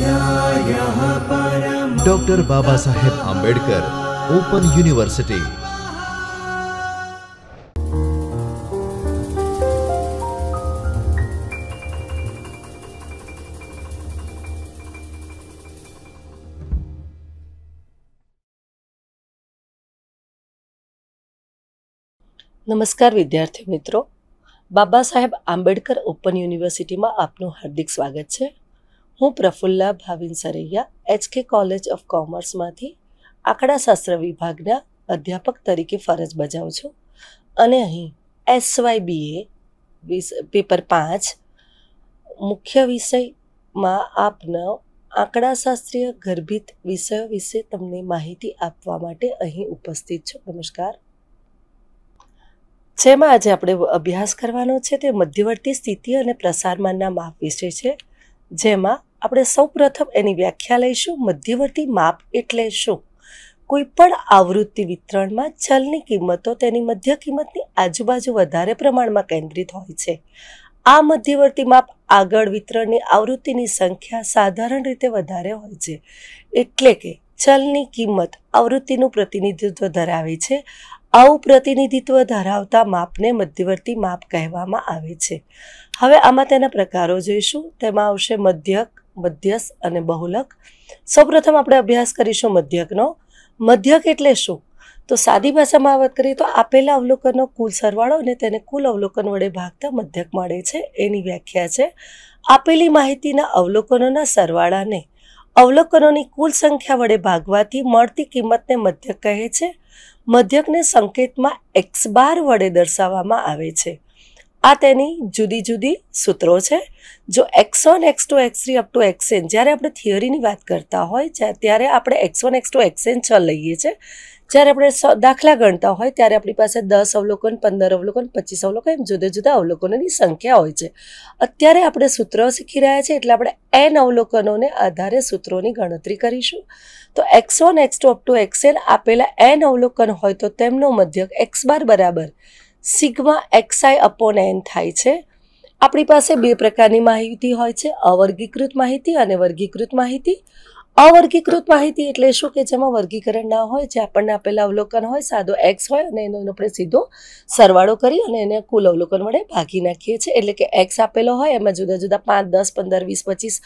doctor બાબા સાહેબ Ambedkar open university નમસ્કાર વિદ્યાર્થી મિત્રો બાબા સાહેબ આંબેડકર ઓપન યુનિવર્સિટીમાં આપનું હાર્દિક સ્વાગત છે હું Prafulla Bhavin Saraiya H K college of કોમર્સમાંથી આંકડાશાસ્ત્ર વિભાગના અધ્યાપક તરીકે ફરજ બજાવું છું અને અહીં એસવાય બીએ પેપર પાંચ મુખ્ય વિષયમાં આપનો આંકડાશાસ્ત્રીય ગર્ભિત વિષયો વિશે તમને માહિતી આપવા માટે અહીં ઉપસ્થિત છું નમસ્કાર જેમાં આજે આપણે અભ્યાસ કરવાનો છે તે મધ્યવર્તી સ્થિતિ અને પ્રસારમાનના માપ વિશે છે જેમાં આપણે સૌપ્રથમ એની વ્યાખ્યા લઈશું મધ્યવર્તી માપ એટલે શું કોઈ પણ આવૃત્તિ વિતરણમાં ચલની કિંમતો તેની મધ્ય કિંમતની આજુબાજુ વધારે પ્રમાણમાં કેન્દ્રિત હોય છે આ મધ્યવર્તી માપ આગળ વિતરણની આવૃત્તિની સંખ્યા સાધારણ રીતે વધારે હોય છે એટલે કે ચલની કિંમત આવૃત્તિનું પ્રતિનિધિત્વ ધરાવે છે આવું પ્રતિનિધિત્વ ધરાવતા માપને મધ્યવર્તી માપ કહેવામાં આવે છે હવે આમાં તેના પ્રકારો જોઈશું તેમાં આવશે મધ્યક મધ્યસ અને બહુલક સૌપ્રથમ આપણે અભ્યાસ કરીશું મધ્યકનો મધ્યક એટલે શું તો સાદી ભાષામાં વાત કરીએ તો આપેલા અવલોકનનો કુલ સરવાળો અને તેને કુલ અવલોકન વડે ભાગતા મધ્યક મળે છે એની વ્યાખ્યા છે આપેલી માહિતીના અવલોકનોના સરવાળાને અવલોકનોની કુલ સંખ્યા વડે ભાગવાથી મળતી કિંમતને મધ્યક કહે છે મધ્યકને સંકેતમાં એક્સબાર વડે દર્શાવવામાં આવે છે આ તેની જુદી જુદી સૂત્રો છે જો X one X two X three up to X N જ્યારે આપણે થિયરીની વાત કરતા હોય ત્યારે આપણે X one X two X N છ લઈએ છીએ જ્યારે આપણે દાખલા ગણતા હોય ત્યારે આપણી પાસે દસ અવલોકન પંદર અવલોકન પચીસ અવલોકન એમ જુદા જુદા અવલોકનોની સંખ્યા હોય છે અત્યારે આપણે સૂત્રો શીખી રહ્યા છીએ એટલે આપણે એન અવલોકનોને આધારે સૂત્રોની ગણતરી કરીશું તો X one X two up to X N આપેલા એન અવલોકન હોય તો તેમનો મધ્યક એક્સ બાર બરાબર સિગ્મા એક્સઆઈ અપોન એન થાય છે આપણી પાસે બે પ્રકારની માહિતી હોય છે અવર્ગીકૃત માહિતી અને વર્ગીકૃત માહિતી આ વર્ગીકૃત માહિતી એટલે શું કે જેમાં વર્ગીકરણ ના હોય જે આપણને આપેલા અવલોકન હોય સાદો એક્સ હોય અને એનો આપણે સીધો સરવાળો કરી અને એને કુલ અવલોકન વડે ભાગી નાખીએ છીએ એટલે કે એક્સ આપેલો હોય એમાં જુદા જુદા પાંચ દસ પંદર વીસ પચીસ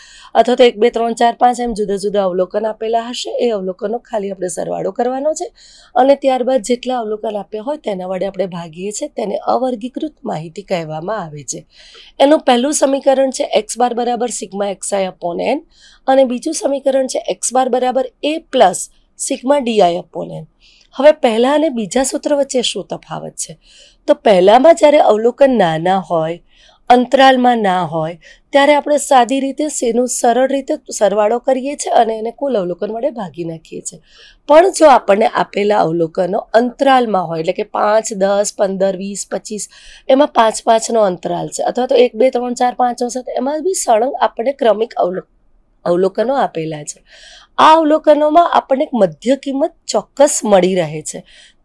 અથવા તો એક બે ત્રણ ચાર પાંચ એમ જુદા જુદા અવલોકન આપેલા હશે એ અવલોકનો ખાલી આપણે સરવાળો કરવાનો છે અને ત્યારબાદ જેટલા અવલોકન આપ્યા હોય તેના વડે આપણે ભાગીએ છીએ તેને અવર્ગીકૃત માહિતી કહેવામાં આવે છે એનું પહેલું સમીકરણ છે એક્સ બાર બરાબર sigma X I upon N અને બીજું સમીકરણ છે એક્સ બાર બરાબર A plus sigma D I upon હવે પહેલાં અને બીજા સૂત્ર વચ્ચે શું તફાવત છે તો પહેલાંમાં જ્યારે અવલોકન નાના હોય અંતરાલમાં ના હોય ત્યારે આપણે સાદી રીતે સેનું સરળ રીતે સરવાળો કરીએ છીએ અને એને કુલ અવલોકન વડે ભાગી નાખીએ છીએ પણ જો આપણને આપેલા અવલોકનો અંતરાલમાં હોય એટલે કે પાંચ દસ પંદર વીસ પચીસ એમાં પાંચ પાંચનો અંતરાલ છે અથવા તો એક બે ત્રણ ચાર પાંચનો છે એમાં બી સળંગ આપણને ક્રમિક અવલોકન અવલોકનો આપેલા છે આ અવલોકનોમાં આપણને એક મધ્ય કિંમત ચોક્કસ મળી રહે છે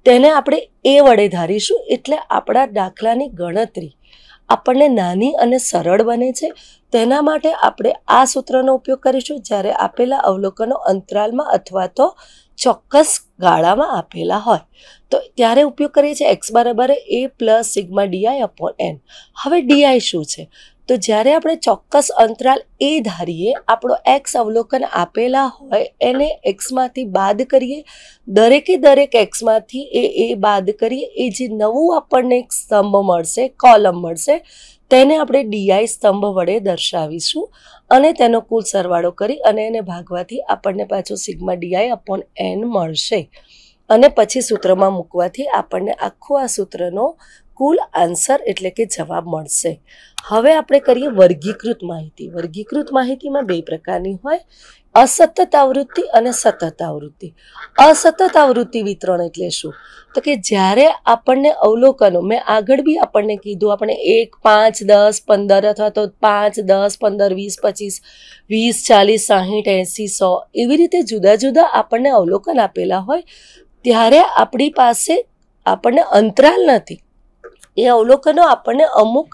તેને આપણે એ વડે ધારીશું એટલે આપણા દાખલાની ગણતરી આપણને નાની અને સરળ બને છે તેના માટે આપણે આ સૂત્રનો ઉપયોગ કરીશું જ્યારે આપેલા અવલોકનો અંતરાલમાં અથવા તો ચોક્કસ ગાળામાં આપેલા હોય તો ત્યારે ઉપયોગ કરીએ છીએ એક્સ બરાબર A plus sigma D I upon N હવે ડીઆઈ શું છે તો જ્યારે આપણે ચોક્કસ અંતરાલ એ ધારીએ આપણો એક્સ અવલોકન આપેલા હોય એને એક્સમાંથી બાદ કરીએ દરેકે દરેક એક્સમાંથી એ એ બાદ કરીએ એ જે નવું આપણને એક સ્તંભ મળશે કોલમ મળશે તેને આપણે ડીઆઈ સ્તંભ વડે દર્શાવીશું અને તેનો કુલ સરવાળો કરી અને એને ભાગવાથી આપણને પાછું સિગ્મા ડીઆઈ અપોન એન મળશે અને પછી સૂત્રમાં મૂકવાથી આપણને આખું આ સૂત્રનો કુલ આન્સર એટલે કે જવાબ મળશે હવે આપણે કરીએ વર્ગીકૃત માહિતી વર્ગીકૃત માહિતીમાં બે પ્રકારની હોય અસતત આવૃત્તિ અને સતત આવૃત્તિ અસતત આવૃત્તિ વિતરણ એટલે શું તો કે જ્યારે આપણને અવલોકનો મેં આગળ બી આપણને કીધું આપણે એક પાંચ દસ પંદર અથવા તો પાંચ દસ પંદર વીસ પચીસ વીસ ચાલીસ સાહીઠ એંસી સો એવી રીતે જુદા જુદા આપણને અવલોકન આપેલા હોય ત્યારે આપણી પાસે આપણને અંતરાલ નથી એ અવલોકનો આપણને અમુક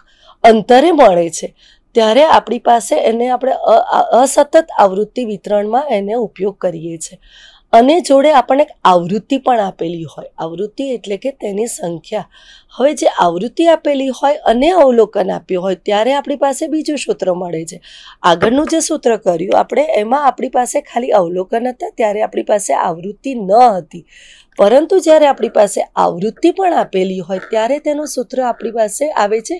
અંતરે મળે છે ત્યારે આપણી પાસે એને આપણે અસતત આવૃત્તિ વિતરણમાં એને ઉપયોગ કરીએ છીએ અને જોડે આપણને આવૃત્તિ પણ આપેલી હોય આવૃત્તિ એટલે કે તેની સંખ્યા હવે જે આવૃત્તિ આપેલી હોય અને અવલોકન આપ્યું હોય ત્યારે આપણી પાસે બીજું સૂત્ર મળે છે આગળનું જે સૂત્ર કર્યું આપણે એમાં આપણી પાસે ખાલી અવલોકન હતા ત્યારે આપણી પાસે આવૃત્તિ ન હતી પરંતુ જ્યારે આપણી પાસે આવૃત્તિ પણ આપેલી હોય ત્યારે તેનું સૂત્ર આપણી પાસે આવે છે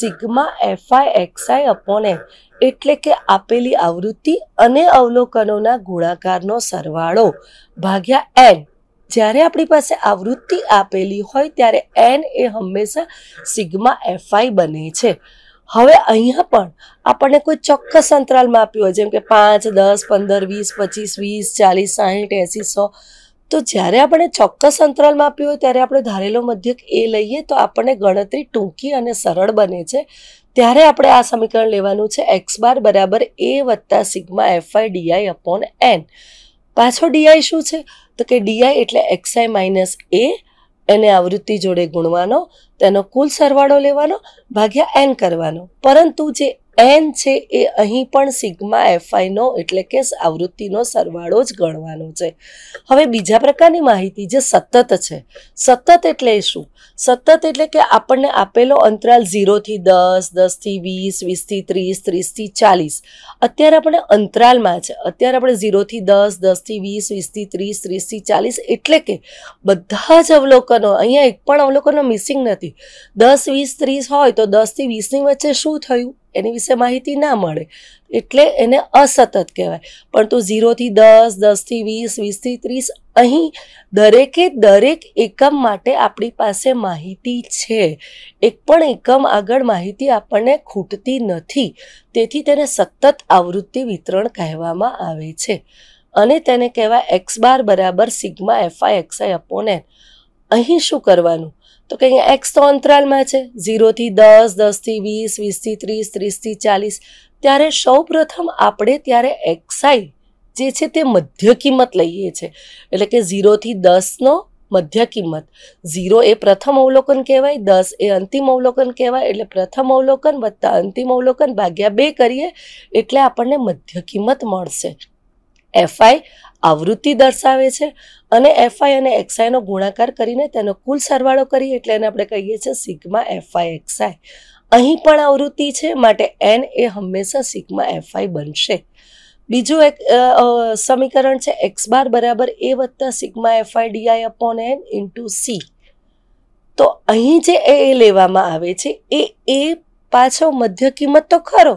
sigma F I X I upon M એટલે કે આપેલી આવૃત્તિ અને અવલોકનોના ગુણાકારનો સરવાળો ભાગ્યા એન જ્યારે આપણી પાસે આવૃત્તિ આપેલી હોય ત્યારે એન એ હંમેશા સિગ્મા એફઆઈ બને છે હવે અહીંયા પણ આપણને કોઈ ચોક્કસ અંતરાલમાં આપ્યું હોય જેમ કે પાંચ દસ પંદર વીસ પચીસ વીસ ચાલીસ સાહીઠ એંસી સો તો જ્યારે આપણે ચોક્કસ અંતરાલમાં આપ્યું હોય ત્યારે આપણે ધારેલો મધ્યક એ લઈએ તો આપણને ગણતરી ટૂંકી અને સરળ બને છે ત્યારે આપણે આ સમીકરણ લેવાનું છે એક્સ બાર બરાબર એ વત્તા sigma F I D I upon N પાછો ડીઆઈ શું છે તો કે ડીઆઈ એટલે એક્સઆઈ માઇનસ એ એને આવૃત્તિ જોડે ગુણવાનો તેનો કુલ સરવાળો લેવાનો ભાગ્યા એન કરવાનો પરંતુ જે એન છે એ અહીં પણ સિગ્મા એફઆઈનો એટલે કે આવૃત્તિનો સરવાળો જ ગણવાનો છે હવે બીજા પ્રકારની માહિતી જે સતત છે સતત એટલે શું સતત એટલે કે આપણને આપેલો અંતરાલ ઝીરોથી દસ દસથી વીસ વીસથી ત્રીસ ત્રીસથી ચાલીસ અત્યારે આપણે અંતરાલમાં છે અત્યારે આપણે ઝીરોથી દસ દસથી વીસ વીસથી ત્રીસ ત્રીસથી ચાલીસ એટલે કે બધા જ અવલોકનો અહીંયા એક પણ અવલોકનો મિસિંગ નથી દસ વીસ ત્રીસ હોય તો દસથી વીસની વચ્ચે શું થયું એની વિશે માહિતી ના મળે એટલે એને અસતત કહેવાય પણ તું ઝીરોથી દસ દસથી વીસ વીસથી ત્રીસ અહીં દરેકે દરેક એકમ માટે આપણી પાસે માહિતી છે એક પણ એકમ આગળ માહિતી આપણને ખૂટતી નથી તેથી તેને સતત આવૃત્તિ વિતરણ કહેવામાં આવે છે અને તેને કહેવાય એક્સ બાર બરાબર sigma F I X I upon N અહીં શું કરવાનું તો કે અહીંયા એક્સ તો અંતરાલમાં છે ઝીરોથી દસ દસથી વીસ વીસથી ત્રીસ ત્રીસથી ચાલીસ ત્યારે સૌપ્રથમ આપણે ત્યારે એક્સાઈ જે છે તે મધ્ય કિંમત લઈએ છીએ એટલે કે ઝીરોથી દસનો મધ્ય કિંમત ઝીરો એ પ્રથમ અવલોકન કહેવાય દસ એ અંતિમ અવલોકન કહેવાય એટલે પ્રથમ અવલોકન વત્તા અંતિમ અવલોકન ભાગ્યા બે કરીએ એટલે આપણને મધ્ય કિંમત મળશે એફઆઈ આવૃત્તિ દર્શાવે છે અને એફઆઈ અને એક્સઆઈનો ગુણાકાર કરીને તેનો કુલ સરવાળો કરીએ એટલે એને આપણે કહીએ છીએ સિગ્મા એફઆઈ એક્સઆઈ અહીં પણ આવૃત્તિ છે માટે એન એ હંમેશા સિગ્મા એફઆઈ બનશે બીજું એક સમીકરણ છે એક્સ બાર બરાબર એ વત્તા sigma F I D I upon N into C તો અહીં જે એ લેવામાં આવે છે એ એ પાછો મધ્ય કિંમત તો ખરો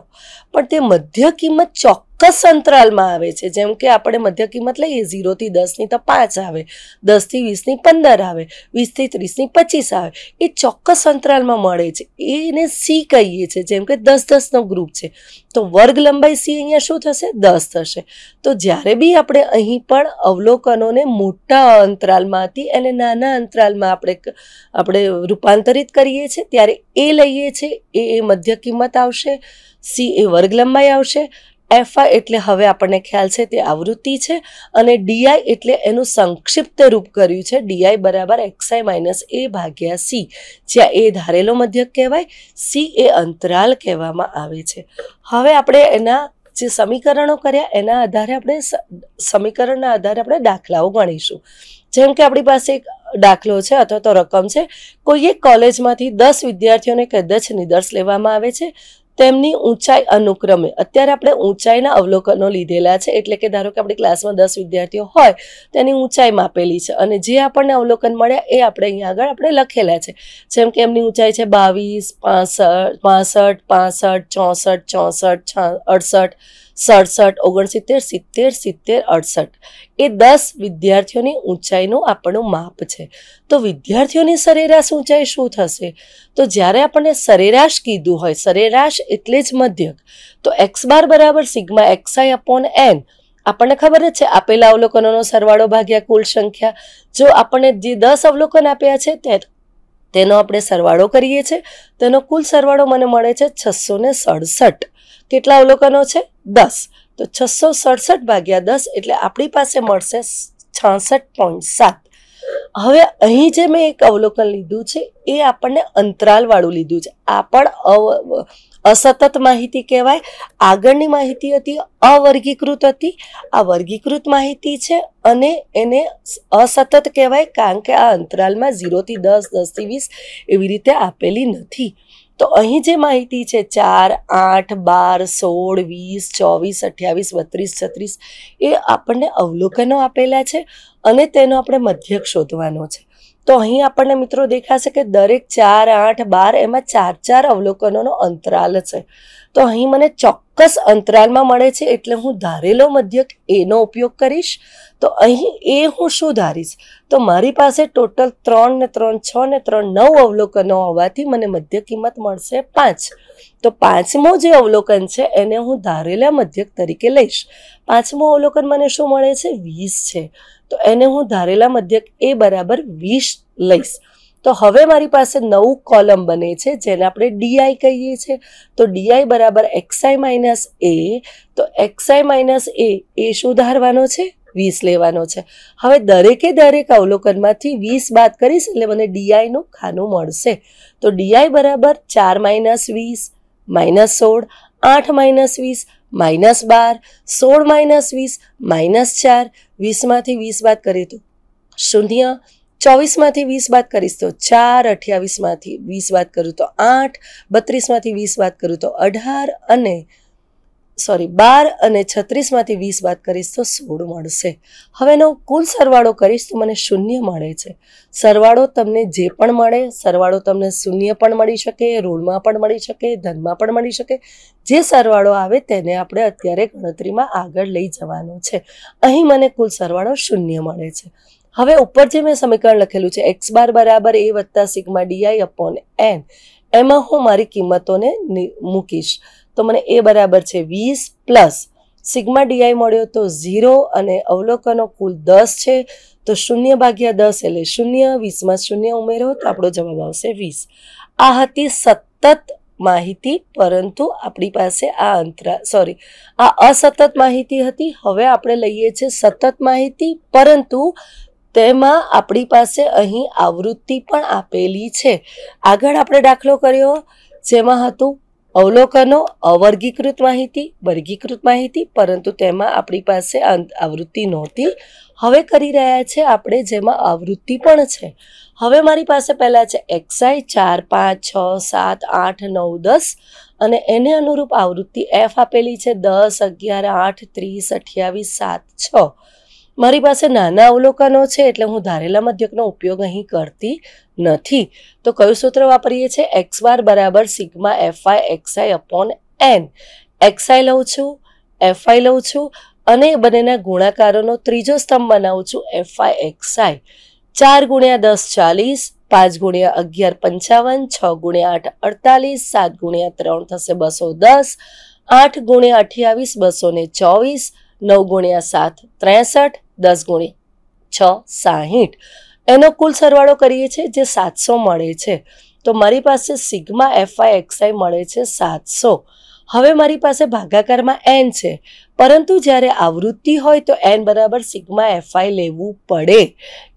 પણ તે મધ્ય કિંમત ચોક્કસ ચોક્કસ અંતરાલમાં આવે છે જેમ કે આપણે મધ્ય કિંમત લઈએ ઝીરોથી દસની તો પાંચ આવે દસથી વીસની પંદર આવે વીસથી ત્રીસની પચીસ આવે એ ચોક્કસ અંતરાલમાં મળે છે એને સી કહીએ છીએ જેમ કે દસ દસનો ગ્રુપ છે તો વર્ગ લંબાઈ સી અહીંયા શું થશે દસ થશે તો જ્યારે બી આપણે અહીં પણ અવલોકનોને મોટા અંતરાલમાંથી એને નાના અંતરાલમાં આપણે આપણે રૂપાંતરિત કરીએ છીએ ત્યારે એ લઈએ છીએ એ મધ્ય કિંમત આવશે સી એ વર્ગ લંબાઈ આવશે એફઆઈ એટલે હવે આપણને ખ્યાલ છે તે આવૃત્તિ છે અને ડીઆઈ એટલે એનું સંક્ષિપ્ત રૂપ કર્યું છે ડીઆઈ બરાબર એક્સઆઈ માઇનસ એ ભાગ્યા સી જ્યાં એ ધારેલો મધ્યક કહેવાય સી એ અંતરાલ કહેવામાં આવે છે હવે આપણે એના જે સમીકરણો કર્યા એના આધારે આપણે સમીકરણના આધારે આપણે દાખલાઓ ગણીશું જેમ કે આપણી પાસે એક દાખલો છે અથવા તો રકમ છે કોઈ એક કોલેજમાંથી દસ વિદ્યાર્થીઓને કદાચ નિદર્શ લેવામાં આવે છે તેમની ઊંચાઈ અનુક્રમે અત્યારે આપણે ઊંચાઈના અવલોકનો લીધેલા છે એટલે કે ધારો કે આપણે ક્લાસમાં દસ વિદ્યાર્થીઓ હોય તેની ઊંચાઈ માપેલી છે અને જે આપણને અવલોકન મળ્યા એ આપણે અહીંયા આગળ આપણે લખેલા છે જેમ કે એમની ઊંચાઈ છે બાવીસ પાસઠ પાસઠ પાસઠ ચોસઠ ચોસઠ છ અડસઠ સડસઠ ઓગણસિત્તેર સિત્તેર સિત્તેર અડસઠ એ દસ વિદ્યાર્થીઓની ઊંચાઈનું આપણું માપ છે તો વિદ્યાર્થીઓની સરેરાશ ઊંચાઈ શું થશે તો જ્યારે આપણને સરેરાશ કીધું હોય સરેરાશ એટલે જ મધ્યક તો એક્સ બાર બરાબર સિગ્મા એક્સઆઈ અપોન એન આપણને ખબર જ છે આપેલા અવલોકનોનો સરવાળો ભાગ્યા કુલ સંખ્યા જો આપણને જે દસ અવલોકન આપ્યા છે તે તેનો આપણે સરવાળો કરીએ છીએ તેનો કુલ સરવાળો મને મળે છે છસો ને સડસઠ કેટલા અવલોકનો છે દસ તો છસો સડસઠ ભાગ્યા દસ એટલે આપણી પાસે મળશે છાસઠ પોઈન્ટ સાત હવે અહીં જે મેં એક અવલોકન લીધું છે એ આપણને અંતરાલવાળું લીધું છે આ પણ અવ અસતત માહિતી કહેવાય આગળની માહિતી હતી અવર્ગીકૃત હતી આ વર્ગીકૃત માહિતી છે અને એને અસતત કહેવાય કારણ કે આ અંતરાલમાં ઝીરોથી દસ દસથી વીસ એવી રીતે આપેલી નથી તો અહીં જે માહિતી છે ચાર આઠ બાર સોળ વીસ ચોવીસ અઠ્યાવીસ બત્રીસ છત્રીસ એ આપણને અવલોકનો આપેલા છે અને તેનો આપણે મધ્યક શોધવાનો છે તો અહીં આપણને મિત્રો દેખાશે કે દરેક ચાર આઠ બાર એમાં ચાર ચાર અવલોકનોનો અંતરાલ છે તો અહીં મને ચોક્કસ ચોક્કસ અંતરાલમાં મળે છે એટલે હું ધારેલો મધ્યક એનો ઉપયોગ કરીશ તો અહીં એ હું શું ધારીશ તો મારી પાસે ટોટલ ત્રણ ને ત્રણ છ ને ત્રણ નવ અવલોકનો હોવાથી મને મધ્ય કિંમત મળશે પાંચ તો પાંચમો જે અવલોકન છે એને હું ધારેલા મધ્યક તરીકે લઈશ પાંચમો અવલોકન મને શું મળે છે વીસ છે તો એને હું ધારેલા મધ્યક એ બરાબર વીસ લઈશ તો હવે મારી પાસે નવું કોલમ બને છે જેને આપણે ડીઆઈ કહીએ છીએ તો ડીઆઈ બરાબર એક્સઆઈ માઇનસ એ તો એક્સઆઈ માઇનસ એ એ શું ધારવાનો છે વીસ લેવાનો છે હવે દરેકે દરેક અવલોકનમાંથી વીસ બાદ કરીશ એટલે મને ડીઆઈનું ખાનું મળશે તો ડીઆઈ બરાબર ચાર માઇનસ વીસ માઇનસ સોળ આઠ માઇનસ વીસ માઇનસ બાર સોળ માઇનસ વીસ માઇનસ ચાર વીસમાંથી વીસ બાદ કરી તો શૂન્ય ચોવીસમાંથી વીસ વાત કરીશ તો ચાર અઠ્યાવીસમાંથી વીસ વાત કરું તો આઠ બત્રીસમાંથી વીસ વાત કરું તો અઢાર અને સોરી બાર અને છત્રીસમાંથી વીસ વાત કરીશ તો સોળ મળશે હવેનો કુલ સરવાળો કરીશ તો મને શૂન્ય મળે છે સરવાળો તમને જે પણ મળે સરવાળો તમને શૂન્ય પણ મળી શકે ઋણમાં પણ મળી શકે ધનમાં પણ મળી શકે જે સરવાળો આવે તેને આપણે અત્યારે ગણતરીમાં આગળ લઈ જવાનો છે અહીં મને કુલ સરવાળો શૂન્ય મળે છે હવે ઉપર જે મેં સમીકરણ લખેલું છે એક્સ બાર બરાબર એ વત્તા સિગ્મા ડીઆઈ અપોન એન એમાં હું મારી કિંમતોને મૂકીશ તો મને એ બરાબર છે વીસ પ્લસ સિગ્મા ડીઆઈ મળ્યો તો ઝીરો અને અવલોકનો કુલ દસ છે તો શૂન્ય ભાગ્યા દસ એટલે શૂન્ય વીસમાં શૂન્ય ઉમેરો તો આપણો જવાબ આવશે વીસ આ હતી સતત માહિતી પરંતુ આપણી પાસે આ અંતરા સોરી આ અસતત માહિતી હતી હવે આપણે લઈએ છીએ સતત માહિતી પરંતુ તેમાં આપણી પાસે અહીં આવૃત્તિ પણ આપેલી છે આગળ આપણે દાખલો કર્યો જેમાં હતું અવલોકનો અવર્ગીકૃત માહિતી વર્ગીકૃત માહિતી પરંતુ તેમાં આપણી પાસે આવૃત્તિ નહોતી હવે કરી રહ્યા છે આપણે જેમાં આવૃત્તિ પણ છે હવે મારી પાસે પહેલાં છે એક્સાઈ ચાર પાંચ છ સાત આઠ નવ દસ અને એને અનુરૂપ આવૃત્તિ એફ આપેલી છે દસ અગિયાર આઠ ત્રીસ અઠ્યાવીસ સાત છ મારી પાસે નાના અવલોકનો છે એટલે હું ધારેલા મધ્યકનો ઉપયોગ અહીં કરતી નથી તો કયું સૂત્ર વાપરીએ છીએ એક્સ બાર બરાબર sigma F I X I upon N X I લઉં છું એફઆઈ લઉં છું અને બંનેના ગુણાકારોનો ત્રીજો સ્તંભ બનાવું છું એફઆઈ એક્સઆઈ ચાર ગુણ્યા દસ ચાલીસ પાંચ ગુણ્યા અગિયાર પંચાવન છ ગુણ્યા આઠ અડતાલીસ સાત ગુણ્યા ત્રણ થશે બસો દસ આઠ ગુણ્યા અઠ્યાવીસ બસો ને ચોવીસ નવ ગુણ્યા સાત ત્રેસઠ દસ ગુણી છ સાહીઠ એનો કુલ સરવાળો કરીએ છીએ જે સાતસો મળે છે તો મારી પાસે સિગ્મા એફઆઈ એક્સઆઈ મળે છે સાતસો હવે મારી પાસે ભાગાકારમાં એન છે પરંતુ જ્યારે આવૃત્તિ હોય તો એન બરાબર સિગ્મા એફઆઈ લેવું પડે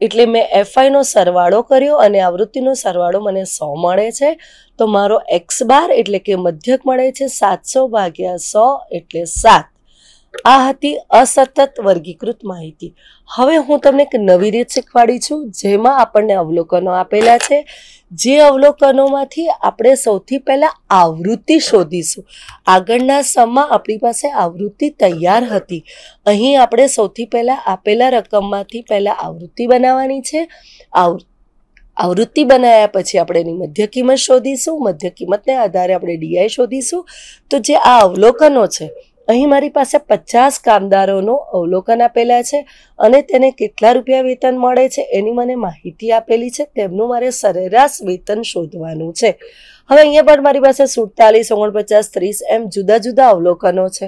એટલે મેં એફઆઈનો સરવાળો કર્યો અને આવૃત્તિનો સરવાળો મને સો મળે છે તો મારો એક્સ બાર એટલે કે મધ્યક મળે છે સાતસો ભાગ્યા સો એટલે સાત આ હતી અસતત વર્ગીકૃત માહિતી હવે હું તમને એક નવી રીત શીખવાડી છું જેમાં આપણને અવલોકનો આપેલા છે જે અવલોકનોમાંથી આપણે સૌથી પહેલાં આવૃત્તિ શોધીશું આગળના સમમાં આપણી પાસે આવૃત્તિ તૈયાર હતી અહીં આપણે સૌથી પહેલાં આપેલા રકમમાંથી પહેલાં આવૃત્તિ બનાવવાની છે આવૃત્તિ આવૃત્તિ બનાવ્યા પછી આપણે એની મધ્ય કિંમત શોધીશું મધ્ય કિંમતને આધારે આપણે ડીઆઈ શોધીશું તો જે આ અવલોકનો છે અહીં મારી પાસે પચાસ કામદારોનો અવલોકન આપેલા છે અને તેને કેટલા રૂપિયા વેતન મળે છે એની મને માહિતી આપેલી છે તેમનું મારે સરેરાશ વેતન શોધવાનું છે હવે અહીંયા પણ મારી પાસે સુડતાલીસ ઓગણપચાસ ત્રીસ એમ જુદા જુદા અવલોકનો છે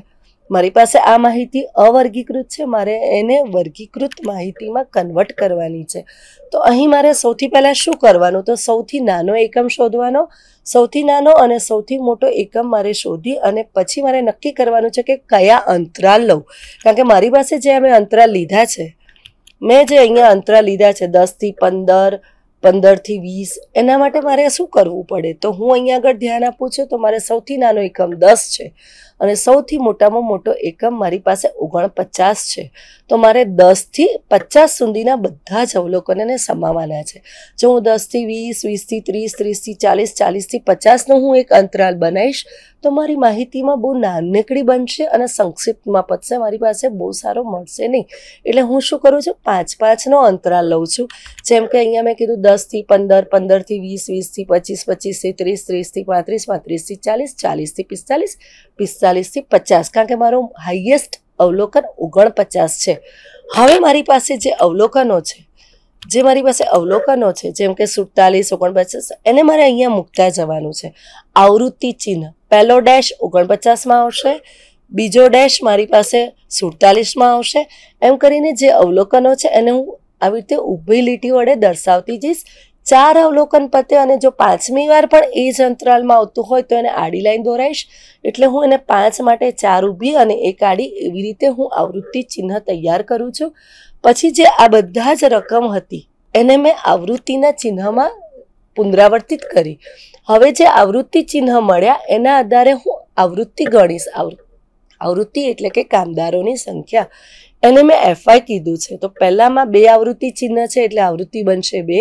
મારી પાસે આ માહિતી અવર્ગીકૃત છે મારે એને વર્ગીકૃત માહિતીમાં કન્વર્ટ કરવાની છે તો અહીં મારે સૌથી પહેલાં શું કરવાનું તો સૌથી નાનો એકમ શોધવાનો સૌથી નાનો અને સૌથી મોટો એકમ મારે શોધી અને પછી મારે નક્કી કરવાનું છે કે કયા અંતરાલ લઉં કારણ કે મારી પાસે જે અમે અંતરાલ લીધા છે મેં જે અહીંયા અંતરાલ લીધા છે દસથી પંદર પંદરથી વીસ એના માટે મારે શું કરવું પડે તો હું અહીંયા આગળ ધ્યાન આપું છું તો મારે સૌથી નાનો એકમ દસ છે અને સૌથી મોટામાં મોટો એકમ મારી પાસે ઓગણપચાસ છે તો મારે દસથી પચાસ સુધીના બધા જ અવલોકનને સમાવાના છે જો હું દસથી વીસ વીસથી ત્રીસ ત્રીસથી ચાલીસ ચાલીસથી પચાસનો હું એક અંતરાલ બનાવીશ તો મારી માહિતીમાં બહુ નાનકડી બનશે અને સંક્ષિપ્તમાં પતશે મારી પાસે બહુ સારો મળશે નહીં એટલે હું શું કરું છું પાંચ પાંચનો અંતરાલ લઉં છું જેમ કે અહીંયા મેં કીધું દસથી પંદર પંદરથી વીસ વીસથી પચીસ પચીસથી ત્રીસ ત્રીસથી પાંત્રીસ પાંત્રીસથી ચાલીસ ચાલીસથી પિસ્તાલીસ પિસ્તાલીસ ચાલીસથી પચાસ કારણ કે મારું હાઈએસ્ટ અવલોકન ઓગણપચાસ છે હવે મારી પાસે જે અવલોકનો છે જે મારી પાસે અવલોકનો છે જેમ કે સુડતાલીસ ઓગણપચાસ એને મારે અહીંયા મૂકતા જવાનું છે આવૃત્તિ ચિહ્ન પહેલો ડેશ ઓગણપચાસમાં આવશે બીજો ડેશ મારી પાસે સુડતાલીસમાં આવશે એમ કરીને જે અવલોકનો છે એને હું આવી રીતે ઊભી લીટી વડે દર્શાવતી જઈશ ચાર અવલોકન પતે અને જો પાંચમી વાર પણ એ જ અંતરાલમાં આવતું હોય તો એને આડી લાઈન દોરાઈશ એટલે હું એને પાંચ માટે ચાર ઊભી અને એક આડી એવી રીતે હું આવૃત્તિ ચિહ્ન તૈયાર કરું છું પછી જે આ બધા જ રકમ હતી એને મેં આવૃત્તિના ચિહ્નમાં પુનરાવર્તિત કરી હવે જે આવૃત્તિ ચિહ્ન મળ્યા એના આધારે હું આવૃત્તિ ગણીશ આવૃત્તિ એટલે કે કામદારોની સંખ્યા એને મેં એફઆઈ કીધું છે તો પહેલામાં બે આવૃત્તિ ચિહ્ન છે એટલે આવૃત્તિ બનશે બે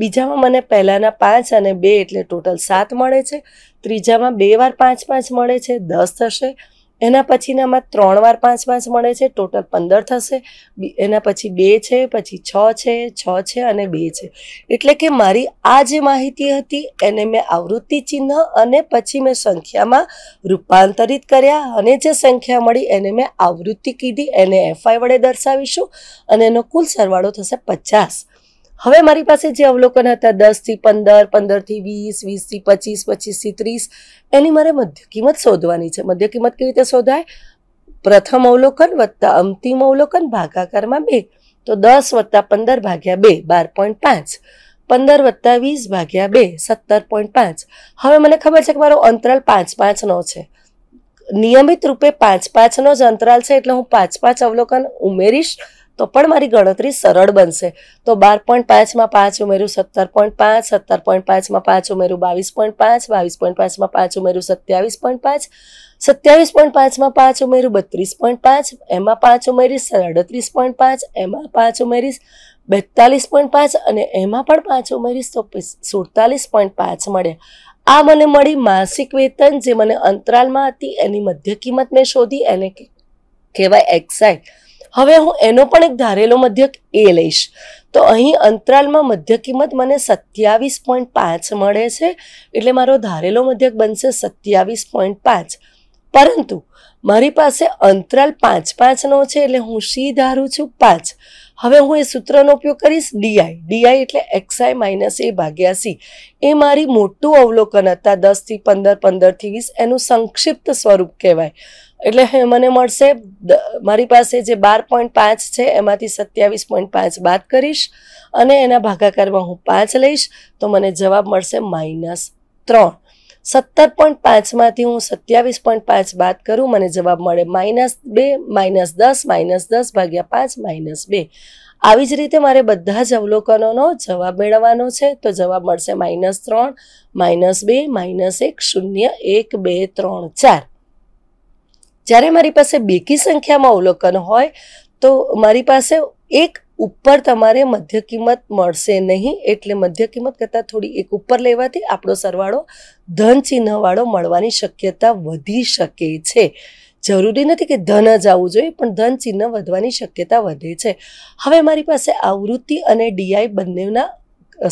બીજામાં મને પહેલાંના પાંચ અને બે એટલે ટોટલ સાત મળે છે ત્રીજામાં બે વાર પાંચ પાંચ મળે છે દસ થશે એના પછીનામાં ત્રણ વાર પાંચ પાંચ મળે છે ટોટલ પંદર થશે એના પછી બે છે પછી છ છે છ છે અને બે છે એટલે કે મારી આ જે માહિતી હતી એને મેં આવૃત્તિ ચિહ્ન અને પછી મેં સંખ્યામાં રૂપાંતરિત કર્યા અને જે સંખ્યા મળી એને મેં આવૃત્તિ કીધી એને એફઆઈ વડે દર્શાવીશું અને એનો કુલ સરવાળો થશે પચાસ હવે મારી પાસે જે અવલોકન હતા દસથી પંદર પંદરથી વીસ વીસથી પચીસ પચીસથી ત્રીસ એની મારે મધ્ય કિંમત શોધવાની છે મધ્ય કિંમત કેવી રીતે શોધાય પ્રથમ અવલોકન વત્તા અંતિમ અવલોકન ભાગાકારમાં બે તો દસ વત્તા પંદર ભાગ્યા બે બાર પોઈન્ટ પાંચ પંદર વત્તા વીસ ભાગ્યા બે સત્તર પોઈન્ટ પાંચ હવે મને ખબર છે કે મારો અંતરાલ પાંચ પાંચનો છે નિયમિત રૂપે પાંચ પાંચનો જ અંતરાલ છે એટલે હું પાંચ પાંચ અવલોકન ઉમેરીશ તો પણ મારી ગણતરી સરળ બનશે તો બાર પોઈન્ટ પાંચમાં પાંચ ઉમેર્યું સત્તર પોઈન્ટ પાંચ સત્તર પોઈન્ટ પાંચમાં પાંચ ઉમેર્યું બાવીસ પોઈન્ટ પાંચ બાવીસ પોઈન્ટ પાંચમાં પાંચ ઉમેર્યું સત્યાવીસ પોઈન્ટ પાંચ સત્યાવીસ પોઈન્ટ પાંચમાં પાંચ ઉમેર્યું બત્રીસ પોઈન્ટ પાંચ એમાં પાંચ ઉમેરીશ સાડત્રીસ પોઈન્ટ પાંચ એમાં પાંચ ઉમેરીશ બેતાલીસ પોઈન્ટ પાંચ અને એમાં પણ પાંચ ઉમેરીશ તો સુડતાલીસ પોઈન્ટ પાંચ મળે આ મને મળી માસિક વેતન જે મને અંતરાલમાં હતી એની મધ્ય કિંમત મેં શોધી એને કહેવાય એક્સાઇટ હવે હું એનો પણ એક ધારેલો મધ્યક એ લઈશ તો અહીં અંતરાલમાં મધ્ય કિંમત મને સત્યાવીસ પોઈન્ટ પાંચ મળે છે એટલે મારો ધારેલો મધ્યક બનશે સત્યાવીસ પોઈન્ટ પાંચ પરંતુ મારી પાસે અંતરાલ પાંચ પાંચનો છે એટલે હું સી ધારું છું પાંચ હવે હું એ સૂત્રનો ઉપયોગ કરીશ ડીઆઈ ડીઆઈ એટલે એક્સઆઈ માઇનસ એ ભાગ્યા સી એ મારી મોટું અવલોકન હતા દસથી પંદર પંદરથી વીસ એનું સંક્ષિપ્ત સ્વરૂપ કહેવાય એટલે મને મળશે મારી પાસે જે બાર પોઈન્ટ પાંચ છે એમાંથી સત્યાવીસ પોઈન્ટ પાંચ બાદ કરીશ અને એના ભાગાકારમાં હું પાંચ લઈશ તો મને જવાબ મળશે માઇનસ ત્રણ સત્તર પોઈન્ટ પાંચમાંથી હું સત્યાવીસ પોઈન્ટ પાંચ બાદ કરું મને જવાબ મળે માઇનસ બે માઇનસ દસ માઇનસ દસ ભાગ્યા પાંચ માઇનસ બે આવી જ રીતે મારે બધા જ અવલોકનોનો જવાબ મેળવવાનો છે તો જવાબ મળશે માઇનસ ત્રણ માઇનસ બે માઇનસ એક શૂન્ય એક બે ત્રણ ચાર જ્યારે મારી પાસે બેકી સંખ્યામાં અવલોકન હોય તો મારી પાસે એક ઉપર તમારે મધ્ય કિંમત મળશે નહીં એટલે મધ્ય કિંમત કરતાં થોડી એક ઉપર લેવાથી આપણો સરવાળો ધન ચિહ્નવાળો મળવાની શક્યતા વધી શકે છે જરૂરી નથી કે ધન જ આવવું જોઈએ પણ ધન ચિહ્ન વધવાની શક્યતા વધે છે હવે મારી પાસે આવૃત્તિ અને ડીઆઈ બંનેના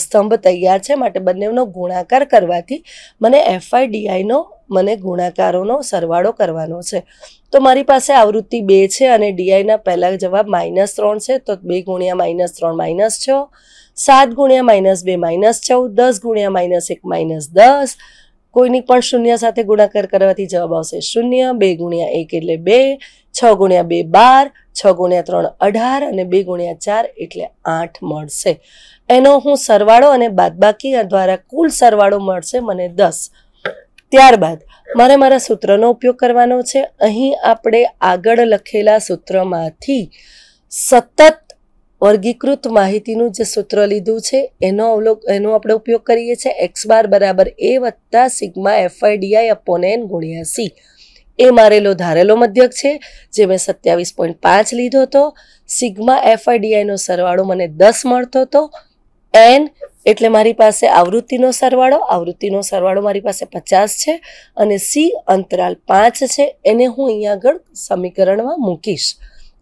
સ્તંભ તૈયાર છે માટે બંનેનો ગુણાકાર કરવાથી મને એફઆઈ ડીઆઈનો મને ગુણાકારોનો સરવાળો કરવાનો છે તો મારી પાસે આવૃત્તિ બે છે અને ડીઆઈના પહેલાં જવાબ માઇનસ ત્રણ છે તો બે ગુણ્યા માઇનસ ત્રણ માઇનસ છ સાત ગુણ્યા માઇનસ બે માઇનસ ચૌદ દસ ગુણ્યા માઇનસ એક માઇનસ દસ કોઈની પણ શૂન્ય સાથે ગુણાકાર કરવાથી જવાબ આવશે શૂન્ય બે ગુણ્યા એક એટલે બે છ ગુણ્યા બે બાર છ ગુણ્યા ત્રણ અઢાર અને બે ગુણ્યા ચાર એટલે આઠ મળશે એનો હું સરવાળો અને બાદબાકી દ્વારા કુલ સરવાળો મળશે મને દસ ત્યારબાદ મારે મારા સૂત્રનો ઉપયોગ કરવાનો છે અહીં આપણે આગળ લખેલા સૂત્રમાંથી સતત વર્ગીકૃત માહિતીનું જે સૂત્ર લીધું છે એનો અવલોક એનો આપણે ઉપયોગ કરીએ છીએ એક્સ બાર બરાબર એ વત્તા sigma F I D I D I upon N ગુણ્યા સી એ મારેલો ધારેલો મધ્યક છે જે મેં સત્યાવીસ પોઈન્ટ પાંચ લીધો હતો સિગ્મા એફઆઈડીઆઈનો સરવાળો મને દસ મળતો હતો એન એટલે મારી પાસે આવૃત્તિનો સરવાળો આવૃત્તિનો સરવાળો મારી પાસે પચાસ છે અને સી અંતરાલ પાંચ છે એને હું અહીંયા આગળ સમીકરણમાં મૂકીશ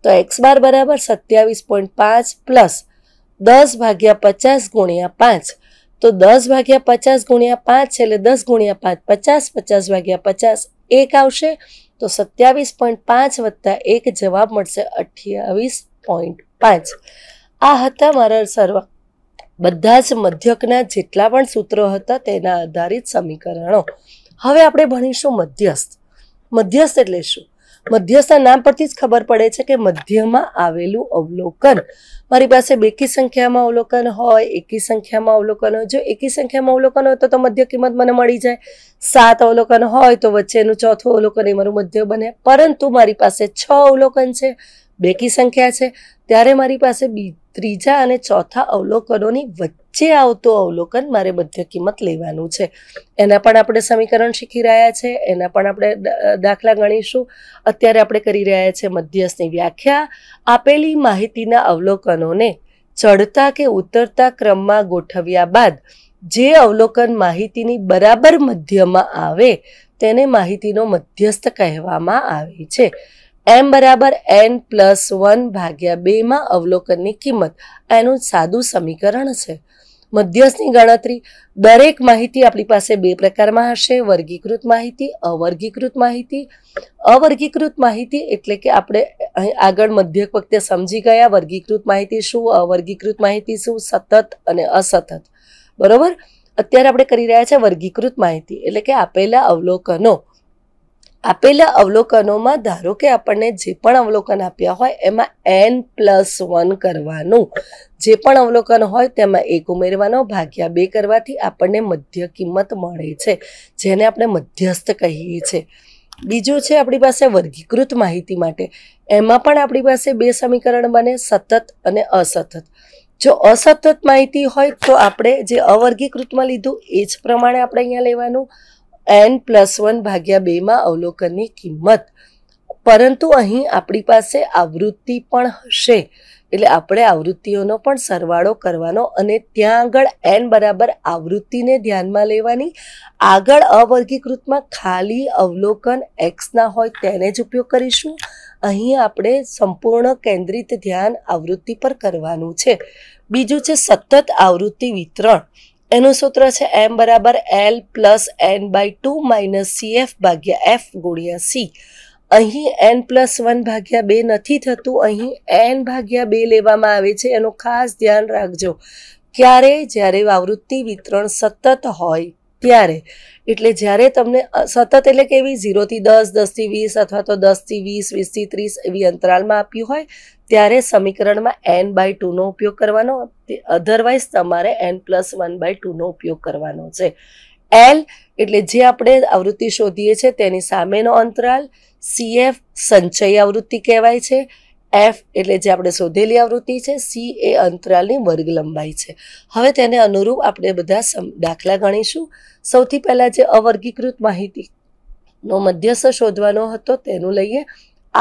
તો એક્સ બાર બરાબર સત્યાવીસ પોઈન્ટ પાંચ પ્લસ દસ ભાગ્યા પચાસ ગુણ્યા પાંચ તો દસ ભાગ્યા પચાસ ગુણ્યા પાંચ છે એટલે દસ ગુણ્યા પાંચ પચાસ પચાસ ભાગ્યા પચાસ એક આવશે તો સત્યાવીસ પોઈન્ટ પાંચ વત્તા એક જવાબ મળશે અઠ્યાવીસ પોઈન્ટ પાંચ આ હતા મારા સર્વ બધા જ મધ્યકના જેટલા પણ સૂત્રો હતા તેના આધારિત સમીકરણો હવે આપણે ભણીશું મધ્યસ્થ મધ્યસ્થ એટલે શું મધ્યસ્થના નામ પરથી જ ખબર પડે છે કે મધ્યમાં આવેલું અવલોકન મારી પાસે બેકી સંખ્યામાં અવલોકન હોય એકી સંખ્યામાં અવલોકન હોય જો એકી સંખ્યામાં અવલોકન હોય તો તો મધ્ય કિંમત મને મળી જાય સાત અવલોકન હોય તો વચ્ચેનું ચોથું અવલોકન એ મારું મધ્ય બને પરંતુ મારી પાસે છ અવલોકન છે બેકી સંખ્યા છે ત્યારે મારી પાસે બી ત્રીજા અને ચોથા અવલોકનોની વચ્ચે આવતું અવલોકન મારે બધે કિંમત લેવાનું છે એના પણ આપણે સમીકરણ શીખી રહ્યા છે એના પણ આપણે દાખલા ગણીશું અત્યારે આપણે કરી રહ્યા છીએ મધ્યસ્થની વ્યાખ્યા આપેલી માહિતીના અવલોકનોને ચડતા કે ઉતરતા ક્રમમાં ગોઠવ્યા બાદ જે અવલોકન માહિતીની બરાબર મધ્યમાં આવે તેને માહિતીનો મધ્યસ્થ કહેવામાં આવે છે એમ બરાબર એન પ્લસ વન ભાગ્યા બેમાં અવલોકનની કિંમત એનું સાદું સમીકરણ છે મધ્યસ્થની ગણતરી દરેક માહિતી આપણી પાસે બે પ્રકારમાં હશે વર્ગીકૃત માહિતી અવર્ગીકૃત માહિતી અવર્ગીકૃત માહિતી એટલે કે આપણે આગળ મધ્યક વખતે સમજી ગયા વર્ગીકૃત માહિતી શું અવર્ગીકૃત માહિતી શું સતત અને અસતત બરાબર અત્યારે આપણે કરી રહ્યા છે વર્ગીકૃત માહિતી એટલે કે આપેલા અવલોકનો આપેલા અવલોકનોમાં ધારો કે આપણને જે પણ અવલોકન આપ્યા હોય એમાં એન પ્લસ વન કરવાનું જે પણ અવલોકન હોય તેમાં એક ઉમેરવાનો ભાગ્યા બે કરવાથી આપણને મધ્ય કિંમત મળે છે જેને આપણે મધ્યસ્થ કહીએ છીએ બીજું છે આપણી પાસે વર્ગીકૃત માહિતી માટે એમાં પણ આપણી પાસે બે સમીકરણ બને સતત અને અસતત જો અસતત માહિતી હોય તો આપણે જે અવર્ગીકૃતમાં લીધું એ જ પ્રમાણે આપણે અહીંયા લેવાનું એન પ્લસ વન ભાગ્યા બેમાં અવલોકનની કિંમત પરંતુ અહીં આપણી પાસે આવૃત્તિ પણ હશે એટલે આપણે આવૃત્તિઓનો પણ સરવાળો કરવાનો અને ત્યાં આગળ એન બરાબર આવૃત્તિને ધ્યાનમાં લેવાની આગળ અવર્ગીકૃતમાં ખાલી અવલોકન એક્સના હોય તેને જ ઉપયોગ કરીશું અહીં આપણે સંપૂર્ણ કેન્દ્રિત ધ્યાન આવૃત્તિ પર કરવાનું છે બીજું છે સતત આવૃત્તિ વિતરણ એનું સૂત્ર છે એમ બરાબર L plus N by two minus C F ભાગ્યા એફ ગુણ્યા સી અહીં એન પ્લસ વન ભાગ્યા બે નથી થતું અહીં એન ભાગ્યા બે લેવામાં આવે છે એનું ખાસ ધ્યાન રાખજો ક્યારે જ્યારે આવૃત્તિ વિતરણ સતત હોય ત્યારે એટલે જ્યારે તમને સતત એટલે કે એવી ઝીરોથી દસ દસથી વીસ અથવા તો દસથી વીસ વીસથી ત્રીસ એવી અંતરાલમાં આપ્યું હોય ત્યારે સમીકરણમાં એન બાય ટુનો ઉપયોગ કરવાનો અધરવાઇઝ તમારે એન પ્લસ વન બાય ટુનો ઉપયોગ કરવાનો છે એલ એટલે જે આપણે આવૃત્તિ શોધીએ છીએ તેની સામેનો અંતરાલ સીએફ સંચય આવૃત્તિ કહેવાય છે એફ એટલે જે આપણે શોધેલી આવૃત્તિ છે સી એ અંતરાલની વર્ગ લંબાઈ છે હવે તેને અનુરૂપ આપણે બધા દાખલા ગણીશું સૌથી પહેલાં જે અવર્ગીકૃત માહિતીનો મધ્યસ્થ શોધવાનો હતો તેનું લઈએ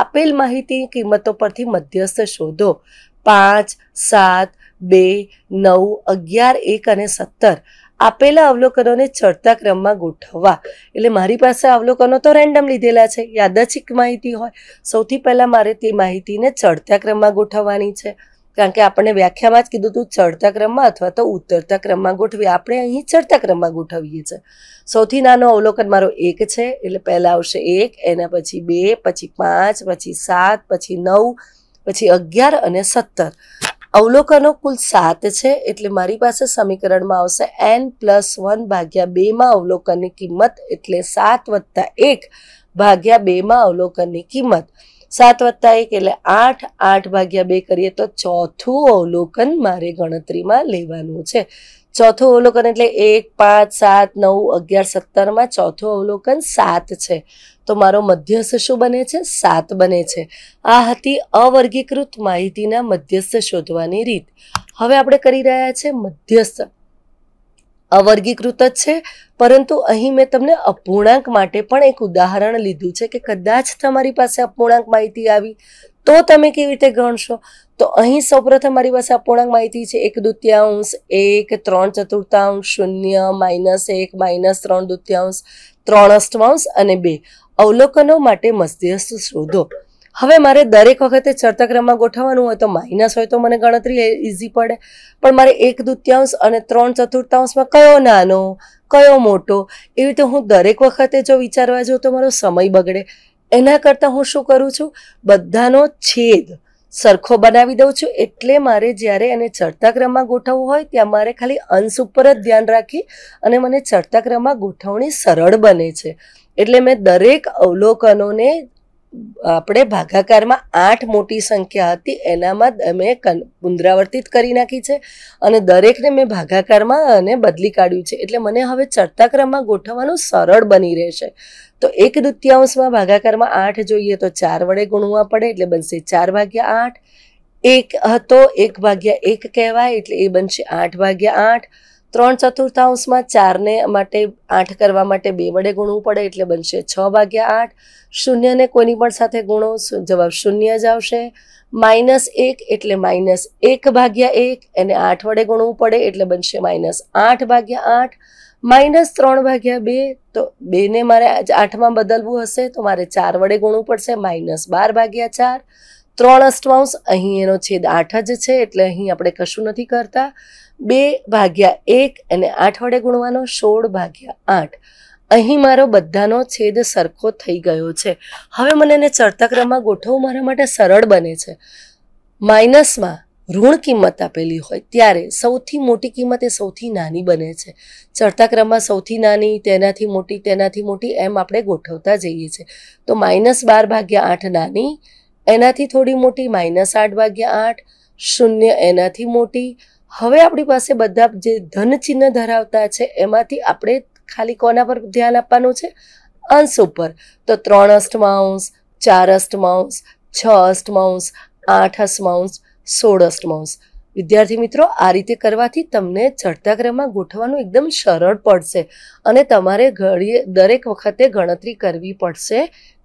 આપેલ માહિતી કિંમતો પરથી મધ્યસ્થ શોધો પાંચ સાત બે નવ અગિયાર એક અને સત્તર આપેલા અવલોકનોને ચડતા ક્રમમાં ગોઠવવા એટલે મારી પાસે અવલોકનો તો રેન્ડમ લીધેલા છે યાદચ્છિક માહિતી હોય સૌથી પહેલાં મારે તે માહિતીને ચડતા ક્રમમાં ગોઠવવાની છે કારણ કે આપણે વ્યાખ્યામાં જ કીધું હતું ચડતા ક્રમમાં અથવા તો ઉતરતા ક્રમમાં ગોઠવીએ આપણે અહીં ચડતા ક્રમમાં ગોઠવીએ છીએ સૌથી નાનો અવલોકન મારો એક છે એટલે પહેલાં આવશે એક એના પછી બે પછી પાંચ પછી સાત પછી નવ પછી અગિયાર અને સત્તર અવલોકનો કુલ સાત છે એટલે મારી પાસે સમીકરણમાં આવશે એન પ્લસ વન ભાગ્યા બેમાં અવલોકનની કિંમત એટલે સાત વત્તા એક ભાગ્યા બેમાં અવલોકનની કિંમત સાત વત્તા એક એટલે આઠ આઠ ભાગ્યા બે કરીએ તો ચોથું અવલોકન મારે ગણતરીમાં લેવાનું છે ચોથું અવલોકન એટલે એક પાંચ સાત નવ અગિયાર સત્તરમાં ચોથું અવલોકન સાત છે તો મારો મધ્યસ્થ શું બને છે સાત બને છે આ હતી અવર્ગીકૃત માહિતીના મધ્યસ્થ શોધવાની રીત હવે આપણે કરી રહ્યા છે મધ્યસ્થ વર્ગીકૃત જ છે પરંતુ અહીં મેં તમને અપૂર્ણાંક માટે પણ એક ઉદાહરણ લીધું છે કે કદાચ તમારી પાસે અપૂર્ણાંક માહિતી આવી તો તમે કેવી રીતે ગણશો તો અહીં સૌપ્રથમ મારી પાસે અપૂર્ણાંક માહિતી છે એક દુત્યાંશ એક ત્રણ ચતુર્થાંશ શૂન્ય માઇનસ એક માઇનસ ત્રણ દુત્યાંશ ત્રણ અષ્ટમાંશ અને બે અવલોકનો માટે મધ્યસ્થ શોધો હવે મારે દરેક વખતે ચર્તક્રમમાં ગોઠવવાનું હોય તો માઇનસ હોય તો મને ગણતરી ઇઝી પડે પણ મારે એક દૂત્યાંશ અને ત્રણ ચતુર્થાંશમાં કયો નાનો કયો મોટો એવી રીતે હું દરેક વખતે જો વિચારવા જાઉં તો મારો સમય બગડે એના કરતાં હું શું કરું છું બધાનો છેદ સરખો બનાવી દઉં છું એટલે મારે જ્યારે એને ચડતા ક્રમમાં ગોઠવવું હોય ત્યાં મારે ખાલી અંશ ઉપર જ ધ્યાન રાખી અને મને ચડતા ક્રમમાં ગોઠવણી સરળ બને છે એટલે મેં દરેક અવલોકનોને આપણે ભાગાકારમાં આઠ મોટી સંખ્યા હતી એનામાં મેં પુનરાવર્તિત કરી નાખી છે અને દરેકને મેં ભાગાકારમાં અને બદલી કાઢ્યું છે એટલે મને હવે ચડતા ક્રમમાં ગોઠવવાનું સરળ બની રહેશે તો એક દ્વિતીયાંશમાં ભાગાકારમાં આઠ જોઈએ તો ચાર વડે ગુણવા પડે એટલે બનશે ચાર ભાગ્યા આઠ એક હતો એક ભાગ્યા એક કહેવાય એટલે એ બનશે આઠ ભાગ્યા આઠ ત્રણ ચતુર્થાંશમાં ચારને માટે આઠ કરવા માટે બે વડે ગુણવું પડે એટલે બનશે છ ભાગ્યા આઠ શૂન્યને કોઈની પણ સાથે ગુણો જવાબ શૂન્ય જ આવશે માઇનસ એક એટલે માઇનસ એક ભાગ્યા એક એને આઠ વડે ગુણવું પડે એટલે બનશે માઇનસ આઠ ભાગ્યા આઠ માઇનસ ત્રણ ભાગ્યા બે તો બેને મારે આઠમાં બદલવું હશે તો મારે ચાર વડે ગુણવું પડશે માઇનસ બાર ભાગ્યા ચાર ત્રણ અષ્ટમાંશ અહીં એનો છેદ આઠ જ છે એટલે અહીં આપણે કશું નથી કરતા બે ભાગ્યા એક અને આઠ વડે ગુણવાનો સોળ ભાગ્યા આઠ અહીં મારો બધાનો છેદ સરખો થઈ ગયો છે હવે મને એને ચડતા ક્રમમાં ગોઠવવું મારા માટે સરળ બને છે માઇનસમાં ઋણ કિંમત આપેલી હોય ત્યારે સૌથી મોટી કિંમત એ સૌથી નાની બને છે ચડતા ક્રમમાં સૌથી નાની તેનાથી મોટી તેનાથી મોટી એમ આપણે ગોઠવતા જઈએ છીએ તો માઇનસ બાર ભાગ્યા આઠ નાની એનાથી થોડી મોટી માઇનસ આઠ ભાગ્યા આઠ શૂન્ય એનાથી મોટી હવે આપણી પાસે બધા જે ધન ચિહ્ન ધરાવતા છે એમાંથી આપણે ખાલી કોના પર ધ્યાન આપવાનું છે અંશ ઉપર તો ત્રણ અષ્ટમાંશ ચાર અષ્ટમાંશ છ અષ્ટમાંશ આઠ અષ્ટમાંશ સોળ અષ્ટમાંશ વિદ્યાર્થી મિત્રો આ રીતે કરવાથી તમને ચડતા ક્રમમાં ગોઠવવાનું એકદમ સરળ પડશે અને તમારે ઘડીએ દરેક વખતે ગણતરી કરવી પડશે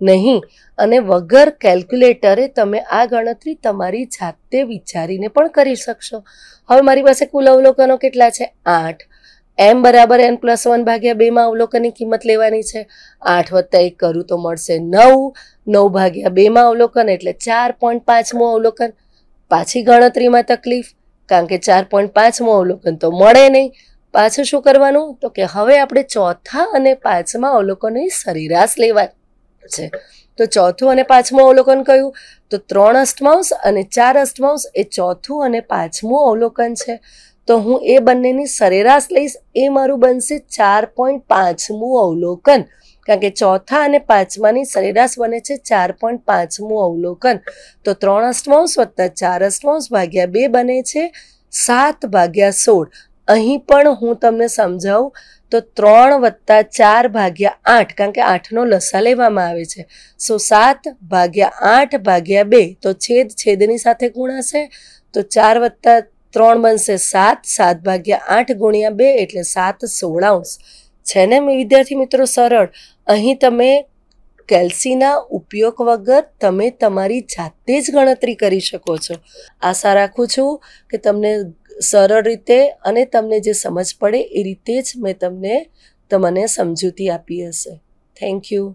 નહીં અને વગર કેલ્ક્યુલેટરે તમે આ ગણતરી તમારી જાતે વિચારીને પણ કરી શકશો હવે મારી પાસે કુલ અવલોકનો કેટલા છે આઠ એમ બરાબર એન પ્લસ વન ભાગ્યા બેમાં અવલોકનની કિંમત લેવાની છે આઠ વત્તા એક કરું તો મળશે નવ નવ ભાગ્યા બેમાં અવલોકન એટલે ચાર પોઈન્ટ પાંચમું અવલોકન પાછી ગણતરીમાં તકલીફ કારણ કે ચાર પોઈન્ટ પાંચમું અવલોકન તો મળે નહીં પાછું શું કરવાનું તો કે હવે આપણે ચોથા અને પાંચમા અવલોકનની સરેરાશ લેવા છે તો ચોથું અને પાંચમું અવલોકન કયું તો ત્રણ અષ્ટમાંશ અને ચાર અષ્ટમાંશ એ ચોથું અને પાંચમું અવલોકન છે તો હું એ બંનેની સરેરાશ લઈશ એ મારું બનશે ચાર પોઈન્ટ પાંચમું અવલોકન કારણ કે ચોથા અને પાંચમાની સરેરાશ બને છે ચાર પોઈન્ટ પાંચમું અવલોકન તો ત્રણ અષ્ટમાંશ વત્તા ચાર અષ્ટમાંશ ભાગ્યા બે બને છે સાત ભાગ્યા સોળ અહીં પણ હું તમને સમજાવું તો ત્રણ વત્તા ચાર ભાગ્યા આઠ કારણ કે આઠનો લસા લેવામાં આવે છે સો સાત ભાગ્યા આઠ ભાગ્યા બે તો છેદ છેદની સાથે ગુણાશે તો ચાર વત્તા ત્રણ બનશે સાત સાત ભાગ્યા આઠ ગુણ્યા બે એટલે સાત સોળાંશ છે ને વિદ્યાર્થી મિત્રો સરળ અહીં તમે કેલ્સીના ઉપયોગ વગર તમે તમારી જાતે જ ગણતરી કરી શકો છો આશા રાખું છું કે તમને સરળ રીતે અને તમને જે સમજ પડે એ રીતે જ મેં તમને તમને સમજૂતી આપી હશે થેન્ક યુ